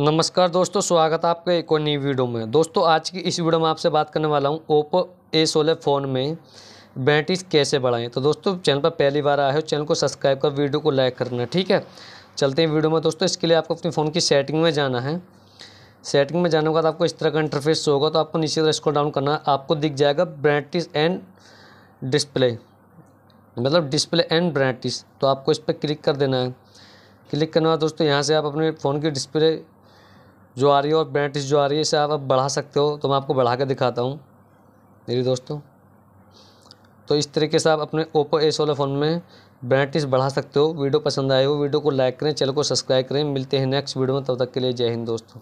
नमस्कार दोस्तों स्वागत है आपका एक और नई वीडियो में दोस्तों आज की इस वीडियो में आपसे बात करने वाला हूँ ओप्पो ए सोलह फ़ोन में बैटरी कैसे बढ़ाएं तो दोस्तों चैनल पर पहली बार आए हो चैनल को सब्सक्राइब कर वीडियो को लाइक करना ठीक है चलते हैं वीडियो में दोस्तों इसके लिए आपको अपने फ़ोन की सेटिंग में जाना है सेटिंग में जाने के बाद आपको इस तरह का इंटरफेस होगा तो आपको नीचे तरह स्क्रॉल डाउन करना आपको दिख जाएगा ब्राइटनेस एंड डिस्प्ले मतलब डिस्प्ले एंड ब्राइटनेस तो आपको इस पर क्लिक कर देना है क्लिक करने बाद दोस्तों यहाँ से आप अपने फ़ोन की डिस्प्ले जो आ रही है और ब्रांटिस जो आ रही है इसे आप बढ़ा सकते हो तो मैं आपको बढ़ा कर दिखाता हूँ मेरी दोस्तों तो इस तरीके से आप अपने ओप्पो ए सोलह फ़ोन में ब्रांटिस बढ़ा सकते हो वीडियो पसंद आए हो वीडियो को लाइक करें चैनल को सब्सक्राइब करें मिलते हैं नेक्स्ट वीडियो में तब तक के लिए जय हिंद दोस्तों